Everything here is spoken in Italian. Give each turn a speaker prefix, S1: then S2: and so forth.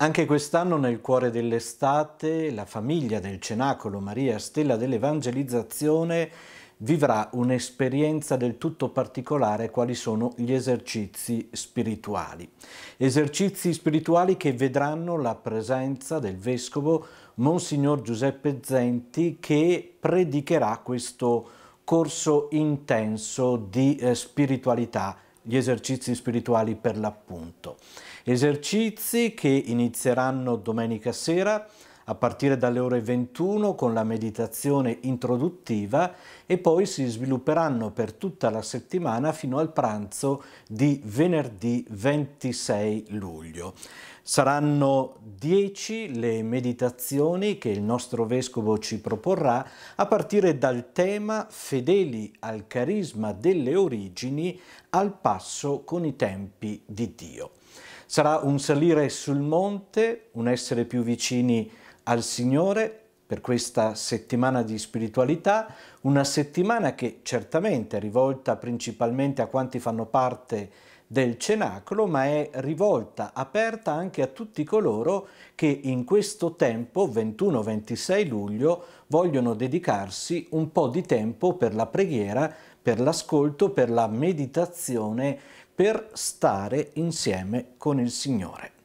S1: Anche quest'anno nel cuore dell'estate la famiglia del Cenacolo Maria Stella dell'Evangelizzazione vivrà un'esperienza del tutto particolare quali sono gli esercizi spirituali. Esercizi spirituali che vedranno la presenza del vescovo Monsignor Giuseppe Zenti che predicherà questo corso intenso di eh, spiritualità gli esercizi spirituali per l'appunto. Esercizi che inizieranno domenica sera a partire dalle ore 21 con la meditazione introduttiva e poi si svilupperanno per tutta la settimana fino al pranzo di venerdì 26 luglio. Saranno 10 le meditazioni che il nostro Vescovo ci proporrà a partire dal tema Fedeli al carisma delle origini al passo con i tempi di Dio. Sarà un salire sul monte, un essere più vicini a al Signore per questa settimana di spiritualità, una settimana che certamente è rivolta principalmente a quanti fanno parte del cenacolo, ma è rivolta, aperta anche a tutti coloro che in questo tempo, 21-26 luglio, vogliono dedicarsi un po' di tempo per la preghiera, per l'ascolto, per la meditazione, per stare insieme con il Signore.